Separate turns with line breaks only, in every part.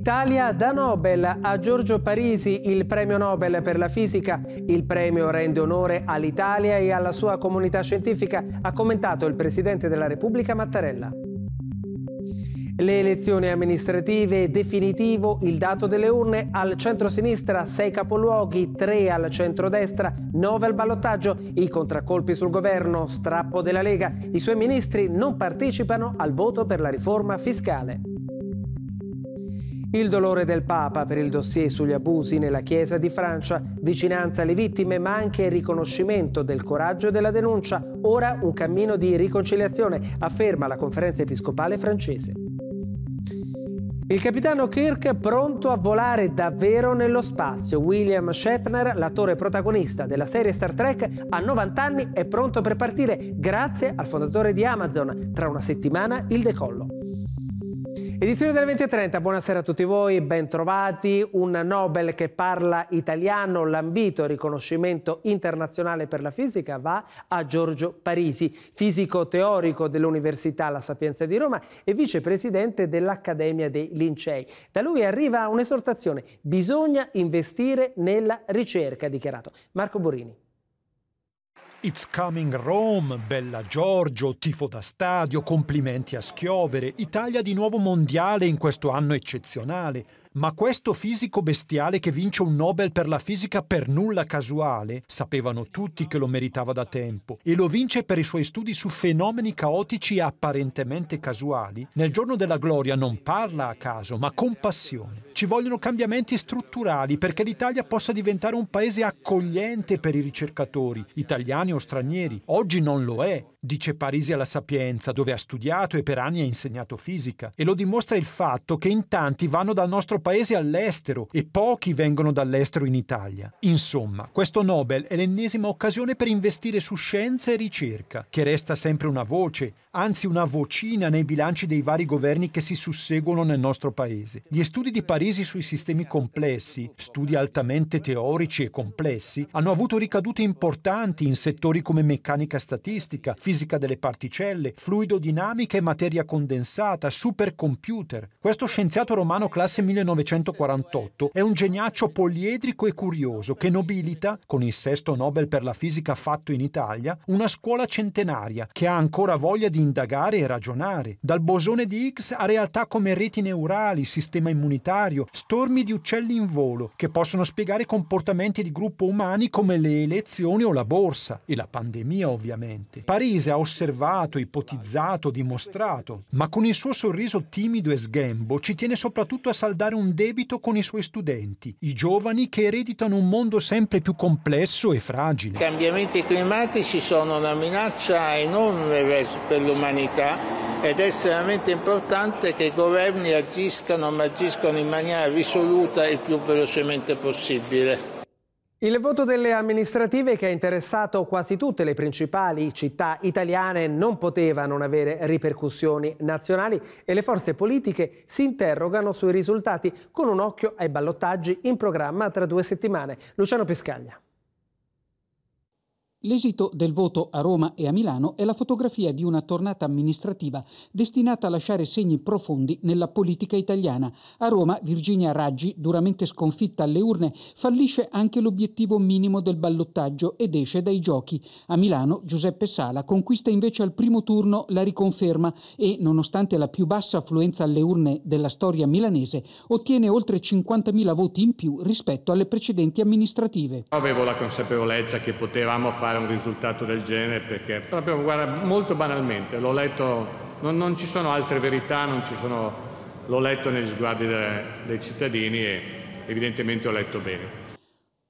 Italia da Nobel a Giorgio Parisi, il premio Nobel per la fisica. Il premio rende onore all'Italia e alla sua comunità scientifica, ha commentato il Presidente della Repubblica Mattarella. Le elezioni amministrative, definitivo il dato delle urne, al centro-sinistra 6 capoluoghi, 3 al centro-destra, 9 al ballottaggio, i contraccolpi sul governo, strappo della Lega, i suoi ministri non partecipano al voto per la riforma fiscale. Il dolore del Papa per il dossier sugli abusi nella Chiesa di Francia, vicinanza alle vittime ma anche il riconoscimento del coraggio della denuncia, ora un cammino di riconciliazione, afferma la conferenza episcopale francese. Il capitano Kirk pronto a volare davvero nello spazio. William Shatner, l'attore protagonista della serie Star Trek, a 90 anni è pronto per partire grazie al fondatore di Amazon. Tra una settimana il decollo. Edizione del 20.30, buonasera a tutti voi, bentrovati. Un Nobel che parla italiano, l'ambito riconoscimento internazionale per la fisica va a Giorgio Parisi, fisico teorico dell'Università La Sapienza di Roma e vicepresidente dell'Accademia dei Lincei. Da lui arriva un'esortazione, bisogna investire nella ricerca, ha
dichiarato Marco Borini. It's Coming Rome, Bella Giorgio, tifo da stadio, complimenti a Schiovere, Italia di nuovo mondiale in questo anno eccezionale, ma questo fisico bestiale che vince un Nobel per la fisica per nulla casuale, sapevano tutti che lo meritava da tempo, e lo vince per i suoi studi su fenomeni caotici e apparentemente casuali, nel giorno della gloria non parla a caso, ma con passione. Ci vogliono cambiamenti strutturali perché l'Italia possa diventare un paese accogliente per i ricercatori, italiani o stranieri. Oggi non lo è, dice Parisi alla Sapienza, dove ha studiato e per anni ha insegnato fisica. E lo dimostra il fatto che in tanti vanno dal nostro paese all'estero e pochi vengono dall'estero in Italia. Insomma, questo Nobel è l'ennesima occasione per investire su scienza e ricerca, che resta sempre una voce, anzi una vocina nei bilanci dei vari governi che si susseguono nel nostro paese. Gli studi di Parisi sui sistemi complessi, studi altamente teorici e complessi, hanno avuto ricadute importanti in settori come meccanica statistica, fisica delle particelle, fluidodinamica e materia condensata, supercomputer. Questo scienziato romano classe 1948 è un geniaccio poliedrico e curioso che nobilita, con il sesto Nobel per la fisica fatto in Italia, una scuola centenaria che ha ancora voglia di indagare e ragionare, dal bosone di Higgs a realtà come reti neurali, sistema immunitario, stormi di uccelli in volo, che possono spiegare comportamenti di gruppo umani come le elezioni o la borsa, e la pandemia ovviamente. Parise ha osservato, ipotizzato, dimostrato, ma con il suo sorriso timido e sghembo ci tiene soprattutto a saldare un debito con i suoi studenti, i giovani che ereditano un mondo sempre più complesso e fragile.
I cambiamenti climatici sono una minaccia enorme per le dell'umanità ed è estremamente importante che i governi agiscano, ma agiscano in maniera risoluta e il più velocemente possibile.
Il voto delle amministrative che ha interessato quasi tutte le principali città italiane non poteva non avere ripercussioni nazionali e le forze politiche si interrogano sui risultati con un occhio ai ballottaggi in programma tra due settimane. Luciano Piscaglia.
L'esito del voto a Roma e a Milano è la fotografia di una tornata amministrativa destinata a lasciare segni profondi nella politica italiana. A Roma Virginia Raggi, duramente sconfitta alle urne, fallisce anche l'obiettivo minimo del ballottaggio ed esce dai giochi. A Milano Giuseppe Sala conquista invece al primo turno la riconferma e, nonostante la più bassa affluenza alle urne della storia milanese, ottiene oltre 50.000 voti in più rispetto alle precedenti amministrative.
Avevo
la consapevolezza che potevamo fare fare un risultato del genere perché proprio, guarda, molto banalmente, l'ho letto, non, non, ci sono altre verità, non ci sono, l'ho letto negli sguardi de, dei cittadini e evidentemente ho letto bene.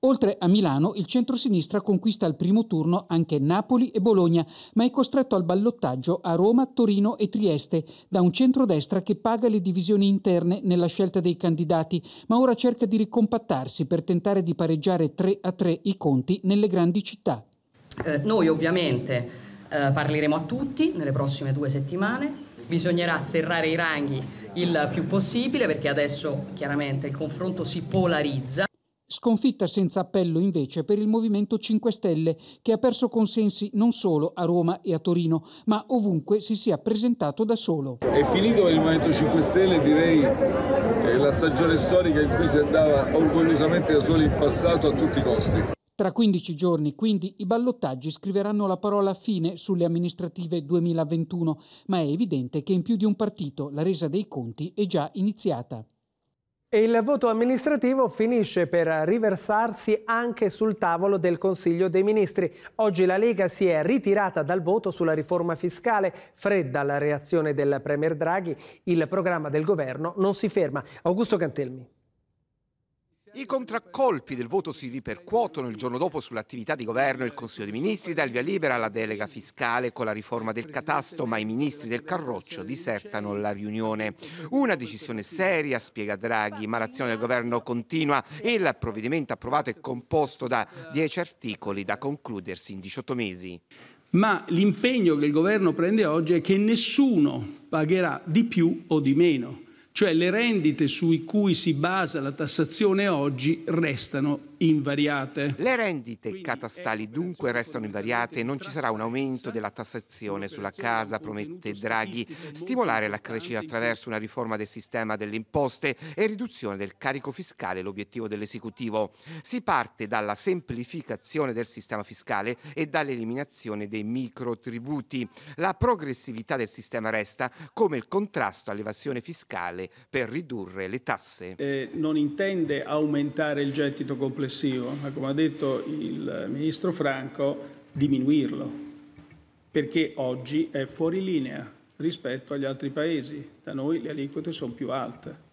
Oltre a Milano, il centro-sinistra conquista al primo turno anche Napoli e Bologna, ma è costretto al ballottaggio a Roma, Torino e Trieste, da un centrodestra che paga le divisioni interne nella scelta dei candidati, ma ora cerca di ricompattarsi per tentare di pareggiare 3 a 3 i conti nelle grandi città. Eh, noi ovviamente eh, parleremo a tutti nelle prossime due settimane, bisognerà serrare i ranghi il più possibile perché adesso chiaramente il confronto si polarizza. Sconfitta senza appello invece per il Movimento 5 Stelle, che ha perso consensi non solo a Roma e a Torino, ma ovunque si sia presentato da solo.
È finito il Movimento 5 Stelle, direi
eh, la stagione storica in cui si andava orgogliosamente da soli in passato a tutti i costi.
Tra 15 giorni, quindi, i ballottaggi scriveranno la parola fine sulle amministrative 2021, ma è evidente che in più di un partito la resa dei conti è già iniziata.
E il voto amministrativo finisce per riversarsi anche sul tavolo del Consiglio dei Ministri. Oggi la Lega si è ritirata dal voto sulla riforma fiscale. Fredda la reazione del Premier Draghi. Il programma del governo non si ferma. Augusto Cantelmi.
I contraccolpi del voto si ripercuotono il giorno dopo sull'attività di governo. Il Consiglio dei Ministri dà il via libera alla delega fiscale con la riforma del catasto, ma i ministri del Carroccio disertano la riunione. Una decisione seria, spiega Draghi, ma l'azione del governo continua. Il provvedimento approvato è composto da 10 articoli da concludersi in 18 mesi. Ma l'impegno che il governo
prende oggi è che nessuno pagherà di più o di meno cioè le rendite su cui si basa la tassazione oggi restano invariate. Le
rendite Quindi catastali eh, dunque restano invariate e non ci sarà un aumento della tassazione sulla casa, promette Draghi, stimolare la crescita attraverso una riforma del sistema delle imposte e riduzione del carico fiscale, l'obiettivo dell'esecutivo. Si parte dalla semplificazione del sistema fiscale e dall'eliminazione dei microtributi. La progressività del sistema resta come il contrasto all'evasione fiscale fiscale per ridurre le tasse.
Eh, non intende aumentare il gettito complessivo, ma come ha detto il ministro Franco, diminuirlo, perché oggi è fuori linea rispetto agli altri paesi. Da noi le aliquote sono più alte.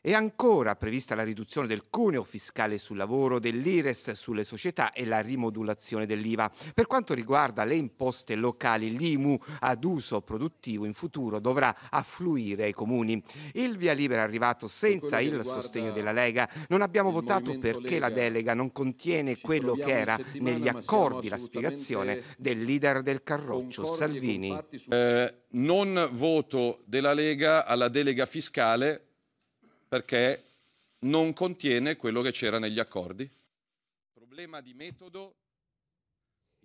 È ancora prevista la riduzione del cuneo fiscale sul lavoro, dell'IRES sulle società e la rimodulazione dell'IVA. Per quanto riguarda le imposte locali, l'IMU ad uso produttivo in futuro dovrà affluire ai comuni. Il via libera è arrivato senza il sostegno della Lega. Non abbiamo votato perché Lega. la delega non contiene quello che era negli accordi, la spiegazione del leader del Carroccio, Salvini. Su... Eh, non voto della Lega alla delega fiscale perché non contiene quello che c'era negli accordi. Problema di metodo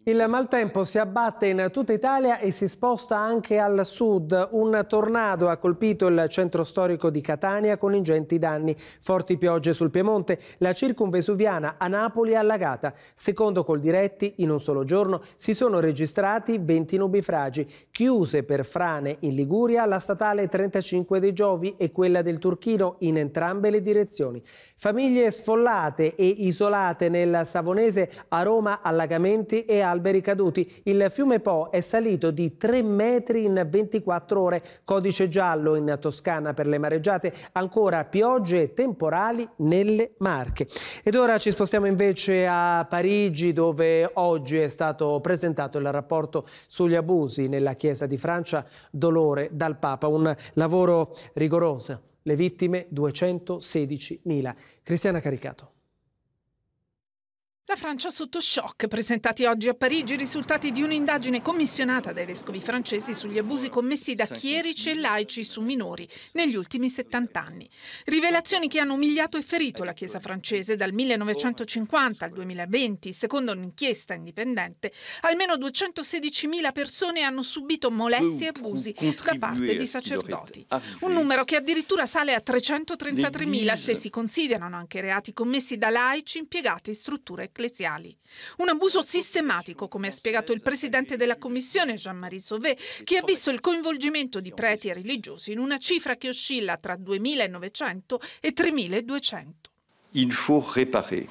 il maltempo si abbatte in tutta Italia e si sposta anche al sud. Un tornado ha colpito il centro storico di Catania con ingenti danni. Forti piogge sul Piemonte, la circunvesuviana a Napoli è allagata. Secondo Coldiretti, in un solo giorno si sono registrati 20 nubifragi. Chiuse per frane in Liguria la statale 35 dei Giovi e quella del Turchino in entrambe le direzioni. Famiglie sfollate e isolate nel Savonese, a Roma allagamenti e alberi caduti. Il fiume Po è salito di 3 metri in 24 ore. Codice giallo in Toscana per le mareggiate, ancora piogge temporali nelle Marche. Ed ora ci spostiamo invece a Parigi dove oggi è stato presentato il rapporto sugli abusi nella Chiesa di Francia, Dolore dal Papa, un lavoro rigoroso. Le vittime 216.000. Cristiana Caricato.
La Francia sotto shock. Presentati oggi a Parigi i risultati di un'indagine commissionata dai vescovi francesi sugli abusi commessi da chierici e laici su minori negli ultimi 70 anni. Rivelazioni che hanno umiliato e ferito la Chiesa francese dal 1950 al 2020. Secondo un'inchiesta indipendente, almeno 216.000 persone hanno subito molestie e abusi da parte di sacerdoti. Un numero che addirittura sale a 333.000 se si considerano anche reati commessi da laici impiegati in strutture ecclesiali. Un abuso sistematico, come ha spiegato il presidente della Commissione Jean-Marie Sauvé, che ha visto il coinvolgimento di preti e religiosi in una cifra che oscilla tra 2.900 e 3.200.
Il faut réparer,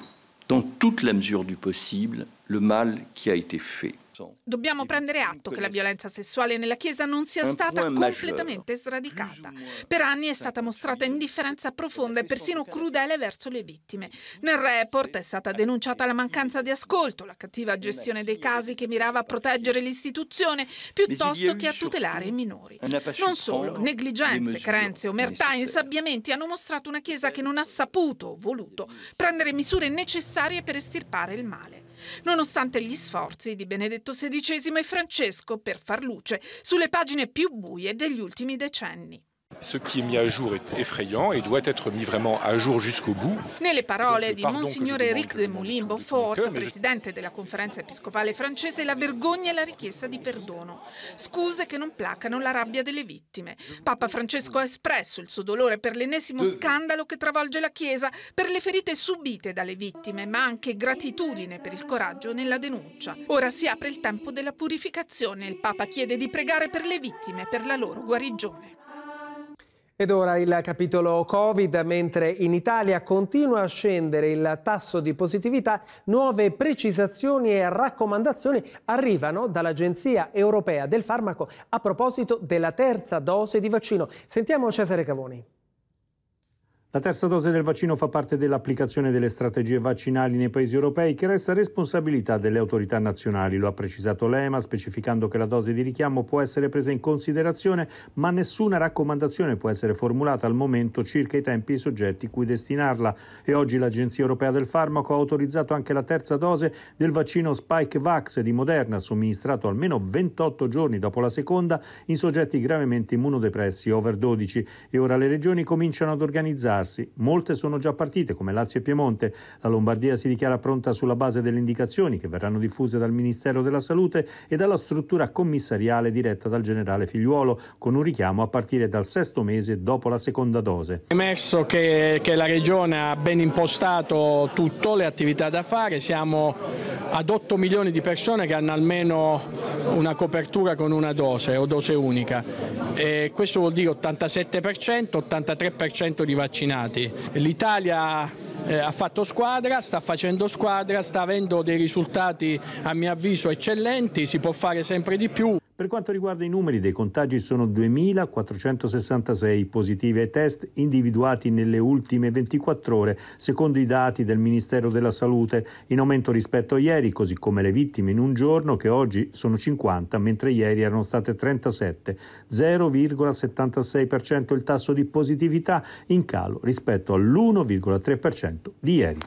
dans toute la mesure du possible, le mal qui a été fait.
Dobbiamo prendere atto che la violenza sessuale nella Chiesa non sia stata completamente sradicata. Per anni è stata mostrata indifferenza profonda e persino crudele verso le vittime. Nel report è stata eh, denunciata la mancanza di ascolto, la cattiva gestione dei casi che mirava a proteggere l'istituzione piuttosto che a tutelare i minori.
Non solo, negligenze, carenze,
omertà, insabbiamenti hanno mostrato una Chiesa che non ha saputo o voluto prendere misure necessarie per estirpare il male nonostante gli sforzi di Benedetto XVI e Francesco per far luce sulle pagine più buie degli ultimi decenni.
Ce qui est mis à jour est effrayant et doit être mis vraiment à jour jusqu'au bout.
Nelle parole di Monsignore Eric de Moulin Beaufort, presidente della conferenza episcopale francese, la vergogna e la richiesta di perdono. Scuse che non placano la rabbia delle vittime. Papa Francesco ha espresso il suo dolore per l'ennesimo scandalo che travolge la Chiesa, per le ferite subite dalle vittime, ma anche gratitudine per il coraggio nella denuncia. Ora si apre il tempo della purificazione. Il Papa chiede di pregare per le vittime, per la loro guarigione.
Ed ora il capitolo Covid, mentre in Italia continua a scendere il tasso di positività, nuove precisazioni e raccomandazioni arrivano dall'Agenzia Europea del Farmaco a proposito della terza dose di vaccino. Sentiamo Cesare Cavoni.
La terza dose del vaccino fa parte dell'applicazione delle strategie vaccinali nei paesi europei che resta responsabilità delle autorità nazionali, lo ha precisato l'EMA specificando che la dose di richiamo può essere presa in considerazione ma nessuna raccomandazione può essere formulata al momento circa i tempi e i soggetti cui destinarla e oggi l'Agenzia Europea del Farmaco ha autorizzato anche la terza dose del vaccino Spike Vax di Moderna somministrato almeno 28 giorni dopo la seconda in soggetti gravemente immunodepressi over 12 e ora le regioni cominciano ad organizzare verificarsi, molte sono già partite, come Lazio e Piemonte. La Lombardia si dichiara pronta sulla base delle indicazioni che verranno diffuse dal Ministero della Salute e dalla struttura commissariale diretta dal generale Figliuolo, con un richiamo a partire dal sesto mese dopo la seconda dose.
È emerso che, che la Regione ha ben impostato tutto, le attività da fare, siamo ad 8 milioni di persone che hanno almeno una copertura con una dose o dose unica. E questo vuol dire 87%, 83% di vaccinati eliminati. L'Italia eh, ha fatto squadra, sta facendo squadra, sta avendo dei risultati a mio avviso eccellenti, si può fare sempre di più. Per quanto riguarda
i numeri dei contagi sono 2.466 i positivi ai test individuati nelle ultime 24 ore, secondo i dati del Ministero della Salute, in aumento rispetto a ieri, così come le vittime in un giorno che oggi sono 50, mentre ieri erano state 37, 0,76% il tasso di positività in calo rispetto all'1,3%
di ieri.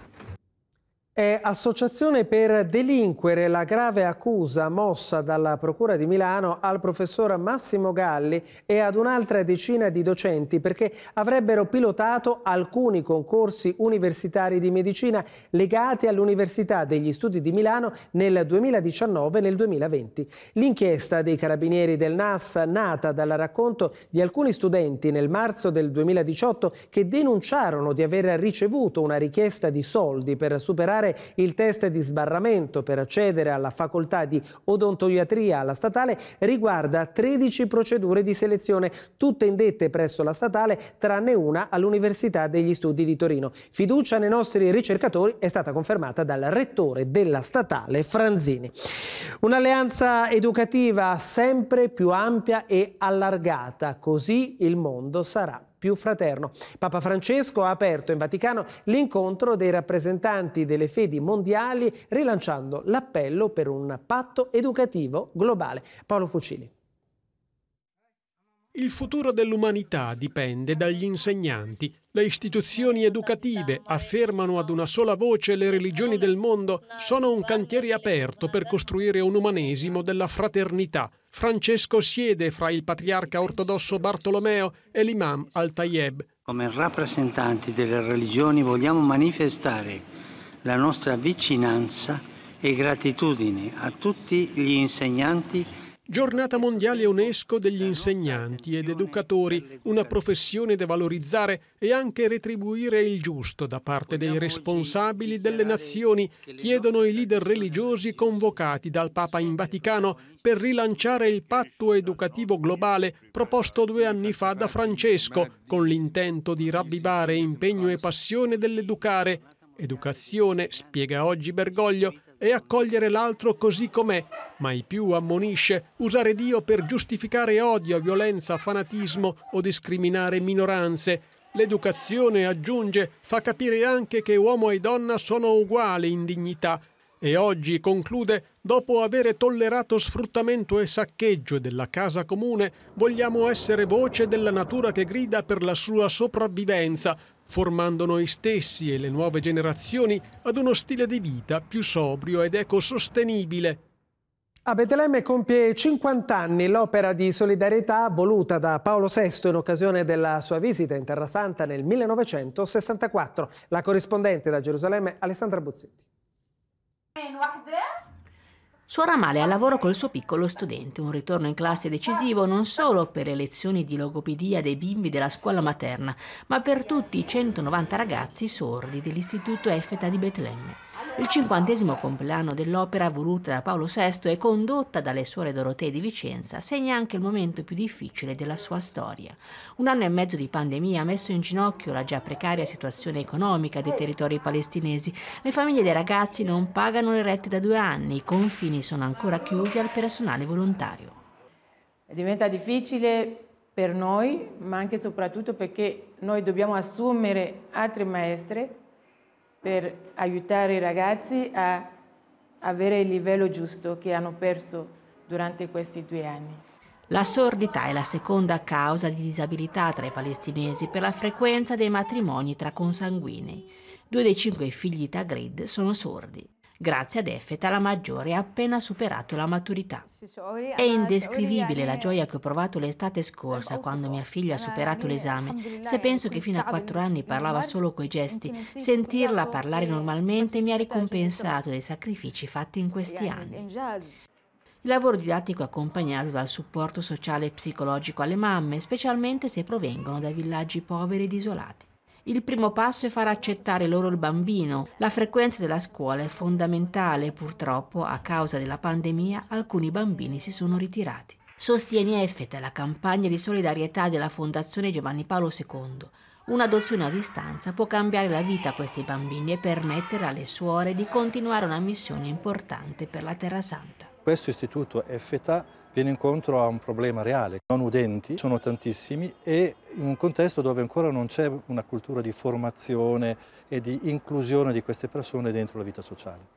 È associazione per delinquere la grave accusa mossa dalla Procura di Milano al professor Massimo Galli e ad un'altra decina di docenti perché avrebbero pilotato alcuni concorsi universitari di medicina legati all'Università degli Studi di Milano nel 2019 e nel 2020. L'inchiesta dei carabinieri del NAS, nata dal racconto di alcuni studenti nel marzo del 2018 che denunciarono di aver ricevuto una richiesta di soldi per superare superare il test di sbarramento per accedere alla facoltà di odontoiatria alla statale riguarda 13 procedure di selezione, tutte indette presso la statale, tranne una all'Università degli Studi di Torino. Fiducia nei nostri ricercatori è stata confermata dal rettore della statale Franzini. Un'alleanza educativa sempre più ampia e allargata, così il mondo sarà più fraterno. Papa Francesco ha aperto in Vaticano l'incontro dei rappresentanti delle fedi mondiali rilanciando l'appello per un patto educativo globale. Paolo Fucili.
Il futuro dell'umanità dipende dagli insegnanti. Le istituzioni educative, affermano ad una sola voce le religioni del mondo, sono un cantiere aperto per costruire un umanesimo della fraternità. Francesco siede fra il patriarca ortodosso Bartolomeo e l'imam Al-Tayeb.
Come rappresentanti delle religioni vogliamo manifestare la nostra vicinanza e gratitudine a tutti gli insegnanti Giornata mondiale
UNESCO degli insegnanti ed educatori, una professione da valorizzare e anche retribuire il giusto da parte dei responsabili delle nazioni, chiedono i leader religiosi convocati dal Papa in Vaticano per rilanciare il patto educativo globale proposto due anni fa da Francesco, con l'intento di ravvivare impegno e passione dell'educare Educazione, spiega oggi Bergoglio, è accogliere l'altro così com'è, ma i più ammonisce usare Dio per giustificare odio, violenza, fanatismo o discriminare minoranze. L'educazione, aggiunge, fa capire anche che uomo e donna sono uguali in dignità e oggi, conclude, dopo avere tollerato sfruttamento e saccheggio della casa comune, vogliamo essere voce della natura che grida per la sua sopravvivenza, formando noi stessi e le nuove generazioni ad uno stile di vita più sobrio ed ecosostenibile.
A Betlemme compie 50 anni l'opera di solidarietà voluta da Paolo VI in occasione della sua visita in Terra Santa nel 1964. La corrispondente da Gerusalemme Alessandra Bozzetti.
Suora Amale al lavoro col suo piccolo studente, un ritorno in classe decisivo non solo per le lezioni di logopedia dei bimbi della scuola materna, ma per tutti i 190 ragazzi sordi dell'Istituto EFTA di Betlemme. Il cinquantesimo compleanno dell'opera voluta da Paolo VI e condotta dalle suore Dorotee di Vicenza segna anche il momento più difficile della sua storia. Un anno e mezzo di pandemia ha messo in ginocchio la già precaria situazione economica dei territori palestinesi. Le famiglie dei ragazzi non pagano le rette da due anni, i confini sono ancora chiusi al personale volontario. Diventa difficile per noi, ma anche e soprattutto perché noi dobbiamo assumere altre maestre per aiutare i ragazzi a avere il livello giusto che hanno perso durante questi due anni. La sordità è la seconda causa di disabilità tra i palestinesi per la frequenza dei matrimoni tra consanguinei. Due dei cinque figli di Tagrid sono sordi. Grazie ad Effeta la maggiore ha appena superato la maturità.
È indescrivibile
la gioia che ho provato l'estate scorsa quando mia figlia ha superato l'esame. Se penso che fino a quattro anni parlava solo coi gesti, sentirla parlare normalmente mi ha ricompensato dei sacrifici fatti in questi anni.
Il
lavoro didattico è accompagnato dal supporto sociale e psicologico alle mamme, specialmente se provengono da villaggi poveri ed isolati il primo passo è far accettare loro il bambino. La frequenza della scuola è fondamentale, purtroppo a causa della pandemia alcuni bambini si sono ritirati. Sostieni EFET la campagna di solidarietà della Fondazione Giovanni Paolo II. Un'adozione a distanza può cambiare la vita a questi bambini e permettere alle suore di continuare una missione importante per la Terra Santa.
Questo istituto EFETA viene incontro a un problema reale. Non udenti sono tantissimi e in un contesto dove ancora non c'è una cultura di formazione e di inclusione di queste persone dentro la vita sociale.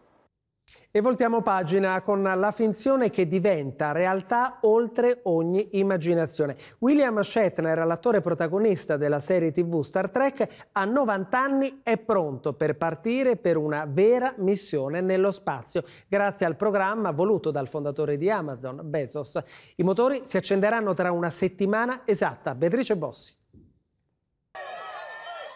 E voltiamo pagina con la finzione che diventa realtà oltre ogni immaginazione. William Shatner, l'attore protagonista della serie TV Star Trek, a 90 anni è pronto per partire per una vera missione nello spazio, grazie al programma voluto dal fondatore di Amazon, Bezos. I motori si accenderanno tra una settimana esatta. Beatrice Bossi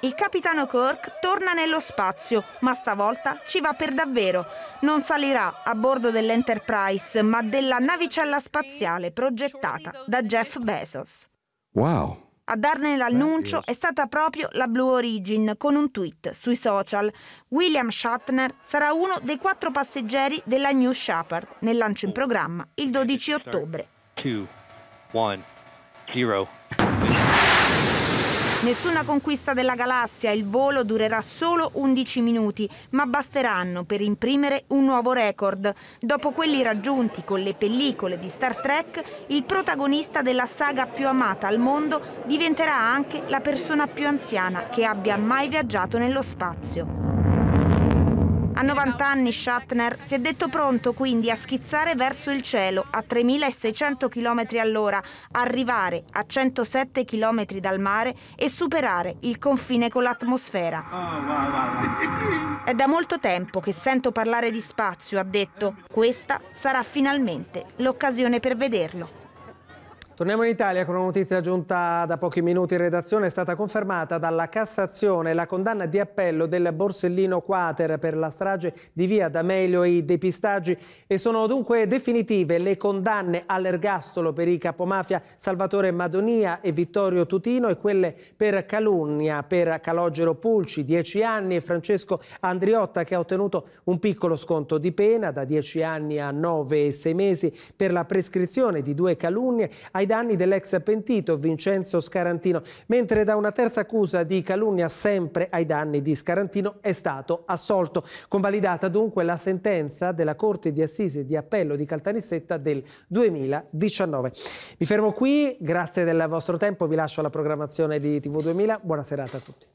il capitano Kirk torna nello spazio, ma stavolta ci va per davvero. Non salirà a bordo dell'Enterprise, ma della navicella spaziale progettata da Jeff Bezos. Wow! A darne l'annuncio è stata proprio la Blue Origin con un tweet sui social. William Shatner sarà uno dei quattro passeggeri della New Shepard nel lancio in programma il 12 ottobre.
2, 1, 0.
Nessuna conquista della galassia, il volo durerà solo 11 minuti, ma basteranno per imprimere un nuovo record. Dopo quelli raggiunti con le pellicole di Star Trek, il protagonista della saga più amata al mondo diventerà anche la persona più anziana che abbia mai viaggiato nello spazio. 90 anni Shatner si è detto pronto quindi a schizzare verso il cielo a 3.600 km all'ora, arrivare a 107 km dal mare e superare il confine con l'atmosfera. È da molto tempo che sento parlare di spazio, ha detto. Questa sarà finalmente l'occasione per vederlo.
Torniamo in Italia con una notizia giunta da pochi minuti in redazione. È stata confermata dalla Cassazione la condanna di appello del Borsellino Quater per la strage di via D'Amelio e i depistaggi e sono dunque definitive le condanne all'ergastolo per i capomafia Salvatore Madonia e Vittorio Tutino e quelle per calunnia per Calogero Pulci, 10 anni, e Francesco Andriotta che ha ottenuto un piccolo sconto di pena da 10 anni a 9 e 6 mesi per la prescrizione di due calunnie. Ai ai danni dell'ex pentito Vincenzo Scarantino, mentre da una terza accusa di calunnia sempre ai danni di Scarantino è stato assolto. Convalidata dunque la sentenza della Corte di Assise di Appello di Caltanissetta del 2019. Mi fermo qui, grazie del vostro tempo, vi lascio alla programmazione di TV2000, buona serata a tutti.